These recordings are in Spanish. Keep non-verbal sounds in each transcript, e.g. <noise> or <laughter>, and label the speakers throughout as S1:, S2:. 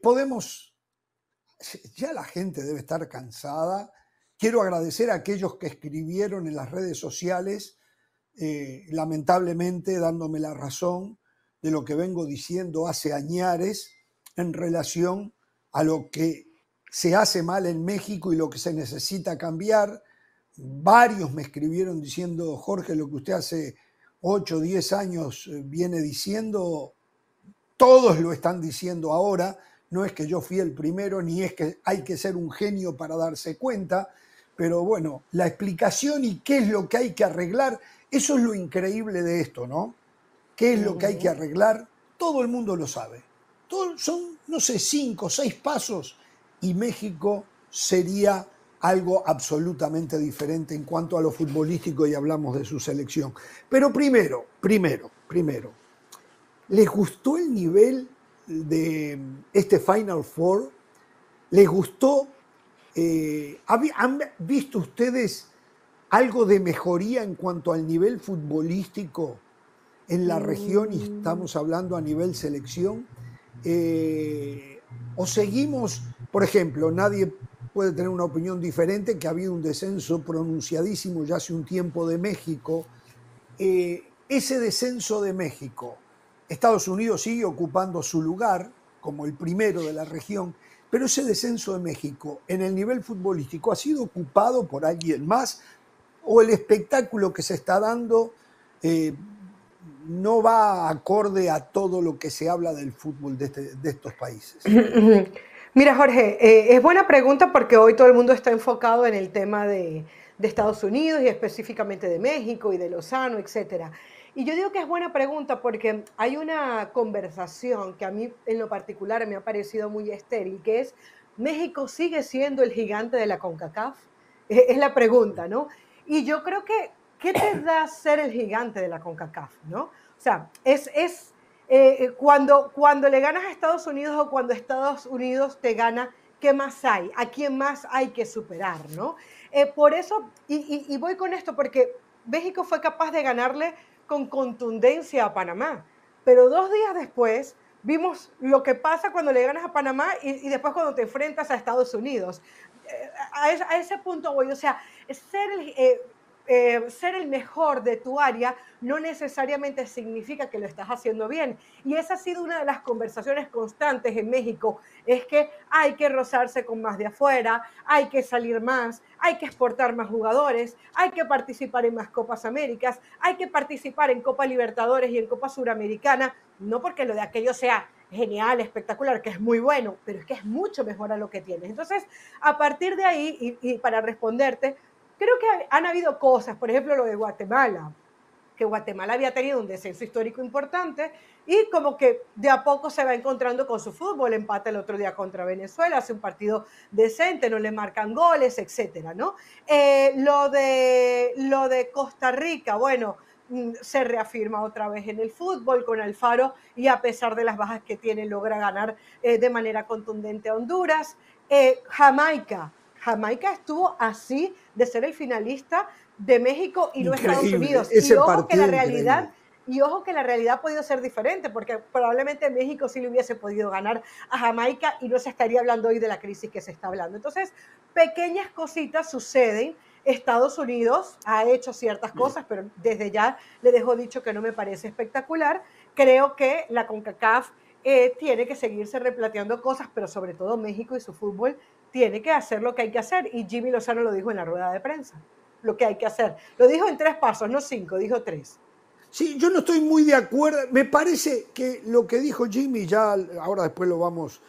S1: podemos, ya la gente debe estar cansada. Quiero agradecer a aquellos que escribieron en las redes sociales, eh, lamentablemente dándome la razón de lo que vengo diciendo hace añares en relación a lo que se hace mal en México y lo que se necesita cambiar. Varios me escribieron diciendo, Jorge, lo que usted hace 8 o 10 años eh, viene diciendo, todos lo están diciendo ahora, no es que yo fui el primero, ni es que hay que ser un genio para darse cuenta, pero bueno, la explicación y qué es lo que hay que arreglar, eso es lo increíble de esto, ¿no? ¿Qué es lo que hay que arreglar? Todo el mundo lo sabe. son, no sé, cinco, seis pasos y México sería algo absolutamente diferente en cuanto a lo futbolístico y hablamos de su selección. Pero primero, primero, primero, ¿les gustó el nivel de este Final Four? ¿Les gustó? Eh, ¿Han visto ustedes algo de mejoría en cuanto al nivel futbolístico en la región y estamos hablando a nivel selección? Eh, ¿O seguimos, por ejemplo, nadie puede tener una opinión diferente, que ha habido un descenso pronunciadísimo ya hace un tiempo de México? Eh, ese descenso de México, Estados Unidos sigue ocupando su lugar como el primero de la región, pero ese descenso de México en el nivel futbolístico ha sido ocupado por alguien más o el espectáculo que se está dando eh, no va acorde a todo lo que se habla del fútbol de, este, estos países.
S2: <laughs> Mira, Jorge, eh, es buena pregunta porque hoy todo el mundo está enfocado en el tema de, de Estados Unidos y específicamente de México y de Lozano, etcétera. Y yo digo que es buena pregunta porque hay una conversación que a mí en lo particular me ha parecido muy estéril, que es, ¿México sigue siendo el gigante de la CONCACAF? <laughs> Es la pregunta, ¿no? Y yo creo que, ¿qué te da ser el gigante de la CONCACAF, ¿no? O sea, es, es eh, eh, cuando, cuando le ganas a Estados Unidos o cuando Estados Unidos te gana, ¿qué más hay? ¿A quién más hay que superar, ¿no? Eh, por eso, y, y voy con esto, porque México fue capaz de ganarle con contundencia a Panamá. Pero dos días después vimos lo que pasa cuando le ganas a Panamá y, después cuando te enfrentas a Estados Unidos. Eh, a ese, punto voy. O sea, ser, el eh, eh, ser el mejor de tu área no necesariamente significa que lo estás haciendo bien. Y esa ha sido una de las conversaciones constantes en México, es que hay que rozarse con más de afuera, hay que salir más, hay que exportar más jugadores, hay que participar en más Copas Américas, hay que participar en Copa Libertadores y en Copa Suramericana, no porque lo de aquello sea genial, espectacular, que es muy bueno, pero es que es mucho mejor a lo que tienes. Entonces, a partir de ahí, y para responderte, Creo que han habido cosas, por ejemplo, lo de Guatemala, que Guatemala había tenido un descenso histórico importante y como que de a poco se va encontrando con su fútbol, empata el otro día contra Venezuela, hace un partido decente, no le marcan goles, etcétera, ¿no? Eh, lo, de, lo de Costa Rica, bueno, mm, se reafirma otra vez en el fútbol con Alfaro y a pesar de las bajas que tiene logra ganar eh, de manera contundente a Honduras. Eh, Jamaica, Jamaica estuvo así de ser el finalista de México y no Estados Unidos. y ojo que la realidad. Y ojo que la realidad ha podido ser diferente, porque probablemente México sí le hubiese podido ganar a Jamaica y no se estaría hablando hoy de la crisis que se está hablando. Entonces, pequeñas cositas suceden. Estados Unidos ha hecho ciertas cosas, pero desde ya le dejo dicho que no me parece espectacular. Creo que la CONCACAF eh, tiene que seguirse replanteando cosas, pero sobre todo México y su fútbol tiene que hacer lo que hay que hacer. Y Jimmy Lozano lo dijo en la rueda de prensa, lo que hay que hacer. Lo dijo en tres pasos, no cinco, dijo tres. Sí, yo no estoy
S1: muy de acuerdo. Me parece que lo que dijo Jimmy, ya ahora después lo vamos,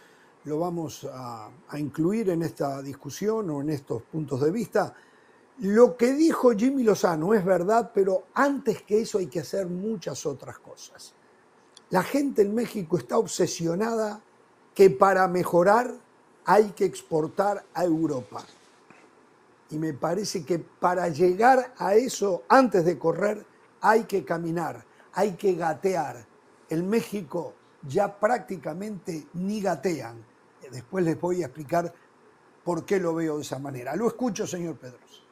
S1: lo vamos a, a incluir en esta discusión o en estos puntos de vista. Lo que dijo Jimmy Lozano es verdad, pero antes que eso hay que hacer muchas otras cosas. La gente en México está obsesionada que para mejorar hay que exportar a Europa. Y me parece que para llegar a eso, antes de correr, hay que caminar, hay que gatear. El México ya prácticamente ni gatean. Después les voy a explicar por qué lo veo de esa manera. Lo escucho, señor Pedros.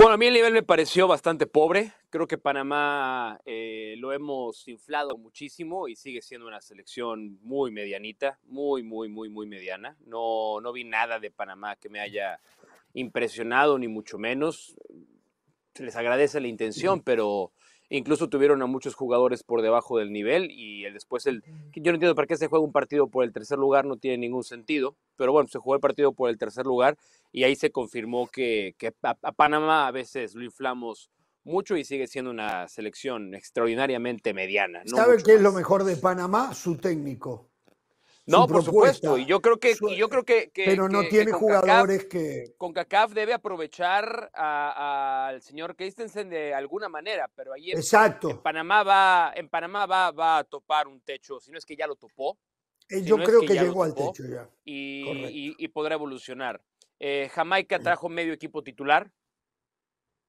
S3: Bueno, a mí el nivel me pareció bastante pobre. Creo que Panamá eh, lo hemos inflado muchísimo y sigue siendo una selección muy medianita, muy, muy, muy, muy mediana. No, no vi nada de Panamá que me haya impresionado, ni mucho menos. Se les agradece la intención, pero Incluso tuvieron a muchos jugadores por debajo del nivel y el, después el... Yo no entiendo por qué se juega un partido por el tercer lugar, no tiene ningún sentido, pero bueno, se jugó el partido por el tercer lugar y ahí se confirmó que, a, Panamá a veces lo inflamos mucho y sigue siendo una selección extraordinariamente mediana. ¿Sabe
S1: qué es lo mejor de Panamá? Su técnico. No, por supuesto. Y yo creo
S3: que, yo creo que, pero no tiene jugadores que con cacaf debe aprovechar al señor Christensen de alguna manera, pero ahí en, Exacto. en Panamá va, en Panamá va, a topar un techo, si no es que ya lo topó.
S1: Eh, yo creo que, llegó al techo ya.
S3: Y, podrá evolucionar. Eh, Jamaica trajo medio equipo titular,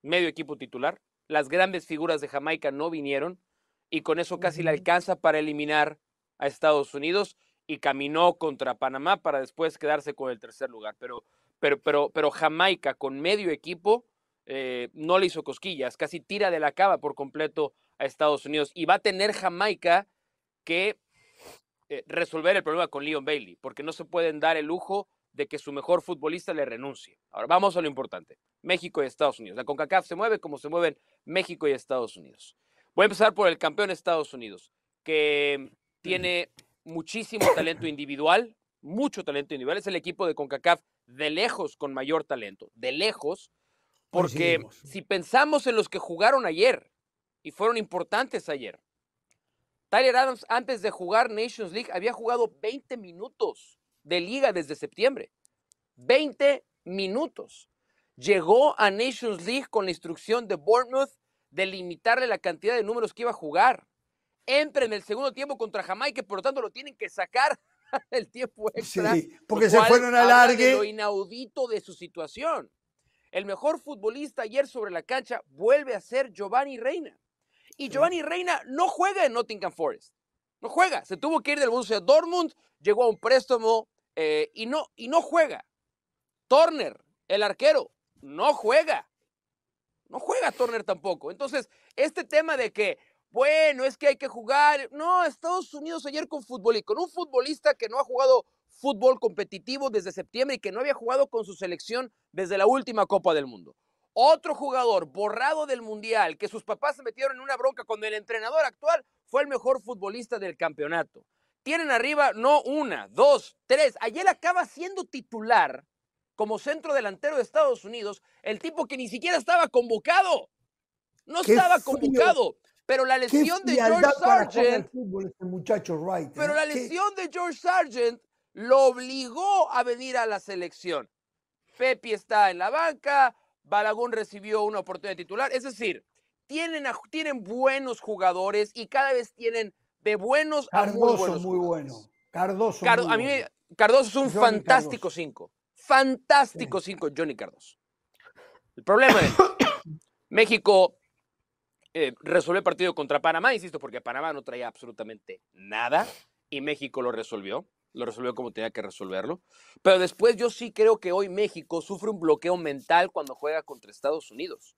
S3: medio equipo titular. Las grandes figuras de Jamaica no vinieron y con eso casi le alcanza para eliminar a Estados Unidos y caminó contra Panamá para después quedarse con el tercer lugar. Pero, pero, pero, pero Jamaica con medio equipo eh, no le hizo cosquillas, casi tira de la cava por completo a Estados Unidos. Y va a tener Jamaica que eh, resolver el problema con Leon Bailey, porque no se pueden dar el lujo de que su mejor futbolista le renuncie. Ahora vamos a lo importante. México y Estados Unidos. La CONCACAF se mueve como se mueven México y Estados Unidos. Voy a empezar por el campeón Estados Unidos, que tiene muchísimo talento individual, mucho talento individual. Es el equipo de CONCACAF de lejos con mayor talento, de lejos, porque si pensamos en los que jugaron ayer y fueron importantes ayer, Tyler Adams antes de jugar Nations League había jugado 20 minutos de liga desde septiembre. 20 minutos. Llegó a Nations League con la instrucción de Bournemouth de limitarle la cantidad de números que iba a jugar entra en el segundo tiempo contra Jamaica, por lo tanto lo tienen que sacar <laughs> el tiempo extra. porque se fueron a largue. Lo inaudito de su situación. El mejor futbolista ayer sobre la cancha vuelve a ser Giovanni Reina. Y Giovanni Reina no juega en Nottingham Forest. No juega. Se tuvo que ir del Borussia Dortmund, llegó a un préstamo eh, y, no, y no juega. Turner, el arquero, no juega. No juega Turner tampoco. Entonces, este tema de que bueno, es que hay que jugar. No, Estados Unidos ayer con fútbol y con un futbolista que no ha jugado fútbol competitivo desde septiembre y que no había jugado con su selección desde la última Copa del Mundo. Otro jugador borrado del Mundial, que sus papás se metieron en una bronca con el entrenador actual, fue el mejor futbolista del campeonato. Tienen arriba, no una, dos, tres. Ayer acaba siendo titular como centro delantero de Estados Unidos, el tipo que ni siquiera estaba convocado. No estaba convocado. Pero la lesión de George Sargent.
S1: Este muchacho pero ¿eh? la
S3: lesión de George Sargent lo obligó a venir a la selección. Pepi está en la banca, Balagún recibió una oportunidad de titular. Es decir, tienen, tienen buenos jugadores y cada vez tienen de buenos a muy buenos. Cardoso. muy bueno. Cardoso es un fantástico 5. Fantástico 5, Johnny Cardoso. El problema es, <coughs> México eh, resolvió el partido contra Panamá, insisto, porque Panamá no traía absolutamente nada y México lo resolvió, lo resolvió como tenía que resolverlo. Pero después yo sí creo que hoy México sufre un bloqueo mental cuando juega contra Estados Unidos.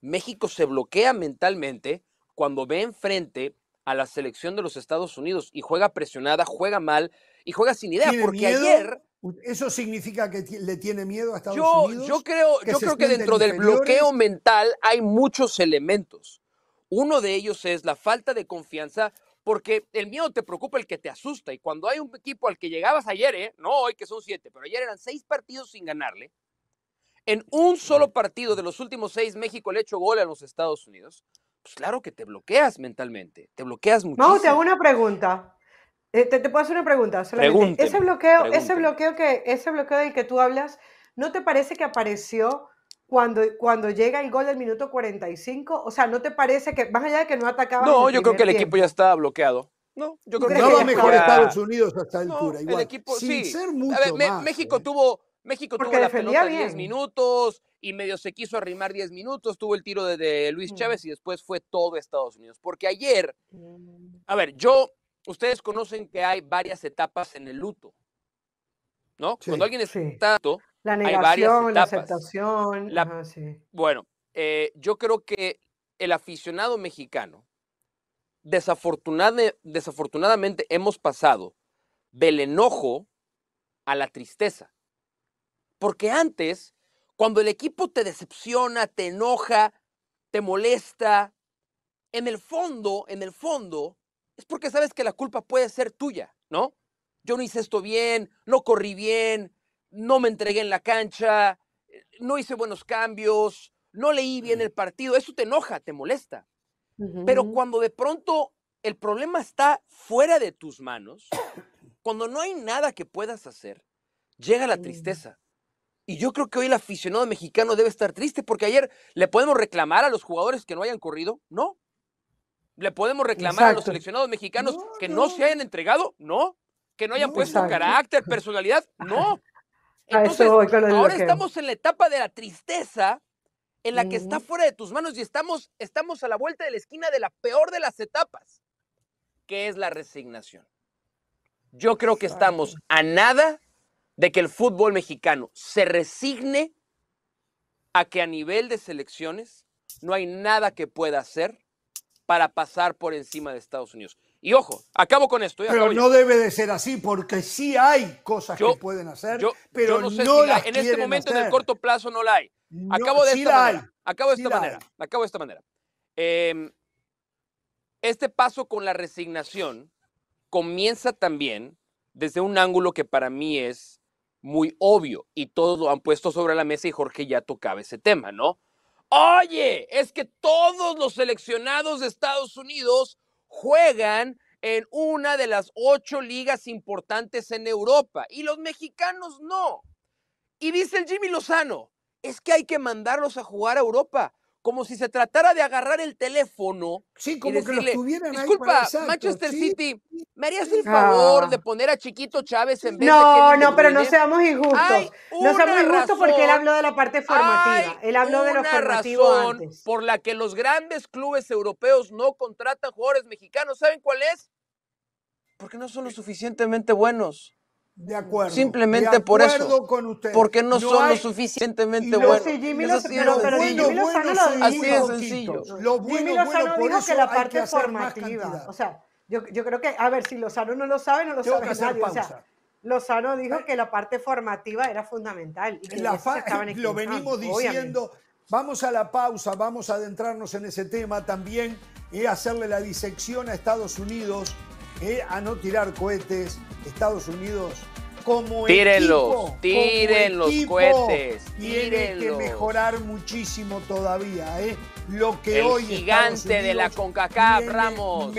S3: México se bloquea mentalmente cuando ve enfrente a la selección de los Estados Unidos y juega presionada, juega mal y juega sin idea, porque ayer
S1: ¿Eso significa que le tiene miedo a Estados Unidos? Yo creo que, yo creo que dentro del bloqueo
S3: mental hay muchos elementos. Uno de ellos es la falta de confianza, porque el miedo te preocupa el que te asusta. Y cuando hay un equipo al que llegabas ayer, eh, no hoy que son siete, pero ayer eran seis partidos sin ganarle, en un solo partido de los últimos seis, México le ha hecho gol a los Estados Unidos. Pues claro que te bloqueas mentalmente, te bloqueas mucho. No, te hago
S2: una pregunta. Eh, te, puedo hacer una pregunta. Ese bloqueo, ese bloqueo que, ese bloqueo del que tú hablas, ¿no te parece que apareció cuando, cuando llega el gol del minuto 45? O sea, ¿no te parece que, más allá de que no atacaba? No, yo creo que el equipo
S3: ya estaba bloqueado. No, yo creo no que, mejor Estados
S1: Unidos hasta esta altura. El equipo, sí. ser
S3: México ¿eh? tuvo, México tuvo la pelota 10 minutos y medio se quiso arrimar 10 minutos, tuvo el tiro de, Luis mm. Chávez y después fue todo Estados Unidos. Porque ayer, mm. a ver, yo ustedes conocen que hay varias etapas en el luto, ¿no?
S2: Cuando alguien está la negación, la aceptación.
S3: Bueno, eh, yo creo que el aficionado mexicano, desafortunadamente hemos pasado del enojo a la tristeza. Porque antes, cuando el equipo te decepciona, te enoja, te molesta, en el fondo, en el fondo, es porque sabes que la culpa puede ser tuya, ¿no? Yo no hice esto bien, no corrí bien, no me entregué en la cancha, eh, no hice buenos cambios, no leí bien el partido. Eso te enoja, te molesta. Pero cuando de pronto el problema está fuera de tus manos, cuando no hay nada que puedas hacer, llega la tristeza. Y yo creo que hoy el aficionado mexicano debe estar triste porque ayer le podemos reclamar a los jugadores que no hayan corrido. No, ¿Le podemos reclamar a los seleccionados mexicanos que no. se hayan entregado? No. ¿Que no hayan puesto carácter, personalidad? No.
S2: <laughs> ahora estamos
S3: en la etapa de la tristeza en la que está fuera de tus manos y estamos, estamos a la vuelta de la esquina de la peor de las etapas, que es la resignación. Yo creo que estamos a nada de que el fútbol mexicano se resigne a que a nivel de selecciones no hay nada que pueda hacer para pasar por encima de Estados Unidos. Y ojo, acabo con esto. Pero no
S1: debe de ser así, porque sí hay cosas que pueden hacer, yo, pero no, En este momento, en el
S3: corto plazo, no la hay.
S1: acabo, de esta manera,
S3: acabo de esta manera. Acabo de esta manera. este paso con la resignación comienza también desde un ángulo que para mí es muy obvio y todos lo han puesto sobre la mesa y Jorge ya tocaba ese tema, ¿no? oye, es que todos los seleccionados de Estados Unidos juegan en una de las ocho ligas importantes en Europa y los mexicanos no. Y dice el Jimmy Lozano, es que hay que mandarlos a jugar a Europa como si se tratara de agarrar el teléfono. Sí, como si decirle, Disculpa, Manchester City, ¿me harías el favor de ah. poner a Chiquito Chávez en vez no, No, pero no seamos
S2: injustos. no seamos injustos porque él habló de la parte formativa. Él habló de lo Razón
S3: por la que los grandes clubes europeos no contratan jugadores mexicanos. ¿Saben cuál es? Porque no son lo suficientemente buenos.
S1: De acuerdo. Simplemente por eso. Porque no, son lo
S3: suficientemente buenos.
S1: pero, Así es sencillo.
S2: Lo bueno, Jimmy Lozano que la parte formativa. O sea, yo, creo que, a ver, si Lozano no lo sabe, no lo sabe Lozano dijo que la parte formativa era fundamental. Y la lo venimos diciendo.
S1: Vamos a la pausa, vamos a adentrarnos en ese tema también y hacerle la disección a Estados Unidos, eh, a no tirar cohetes Estados Unidos como tírenlos, equipo, tiren los cohetes, tiene que mejorar muchísimo todavía, ¿eh? Lo que El hoy gigante de la CONCACAF, Ramos.